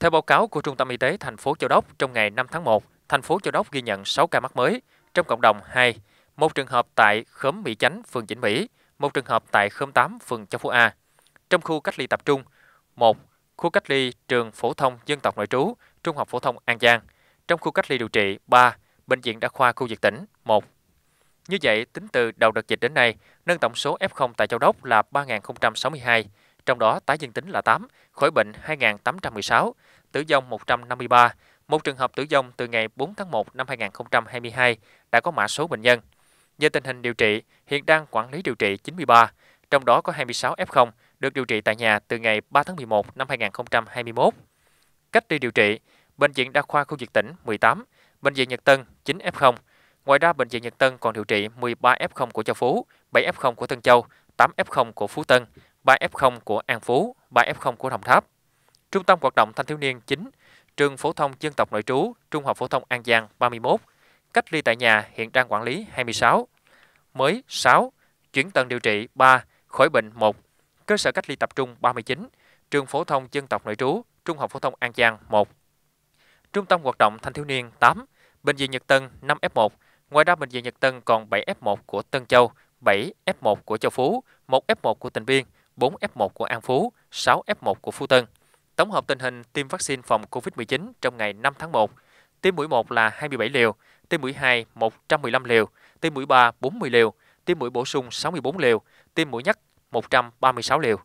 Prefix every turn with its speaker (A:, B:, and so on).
A: Theo báo cáo của Trung tâm Y tế thành phố Châu Đốc, trong ngày 5 tháng 1, thành phố Châu Đốc ghi nhận 6 ca mắc mới, trong cộng đồng 2, một trường hợp tại khóm Mỹ Chánh, phường Chỉnh Mỹ, một trường hợp tại khóm 8, phường Châu Phú A. Trong khu cách ly tập trung, 1. Khu cách ly trường phổ thông dân tộc nội trú, Trung học phổ thông An Giang. Trong khu cách ly điều trị 3, bệnh viện đa khoa khu vực tỉnh 1. Như vậy, tính từ đầu đợt dịch đến nay, nâng tổng số F0 tại Châu Đốc là 3.062, trong đó tái dương tính là 8, khỏi bệnh 2.816, tử vong 153, một trường hợp tử vong từ ngày 4 tháng 1 năm 2022 đã có mã số bệnh nhân. Về tình hình điều trị, hiện đang quản lý điều trị 93, trong đó có 26 F0 được điều trị tại nhà từ ngày 3 tháng 11 năm 2021. Cách ly điều trị, Bệnh viện Đa khoa khu vực tỉnh 18, Bệnh viện Nhật Tân 9 F0. Ngoài ra, Bệnh viện Nhật Tân còn điều trị 13 F0 của Châu Phú, 7 F0 của Tân Châu, 8 F0 của Phú Tân, 3F0 của An Phú, 3F0 của Đồng Tháp. Trung tâm hoạt động thanh thiếu niên 9, trường phổ thông dân tộc nội trú, trung học phổ thông An Giang 31, cách ly tại nhà hiện đang quản lý 26, mới 6, chuyển tầng điều trị 3, khỏi bệnh 1, cơ sở cách ly tập trung 39, trường phổ thông dân tộc nội trú, trung học phổ thông An Giang 1. Trung tâm hoạt động thanh thiếu niên 8, bệnh viện Nhật Tân 5F1, ngoài ra bệnh viện Nhật Tân còn 7F1 của Tân Châu, 7F1 của Châu Phú, 1F1 của Tịnh Biên, 4 F1 của An Phú, 6 F1 của Phú Tân. Tổng hợp tình hình tiêm vaccine phòng COVID-19 trong ngày 5 tháng 1, tiêm mũi 1 là 27 liều, tiêm mũi 2 115 liều, tiêm mũi 3 40 liều, tiêm mũi bổ sung 64 liều, tiêm mũi nhắc 136 liều.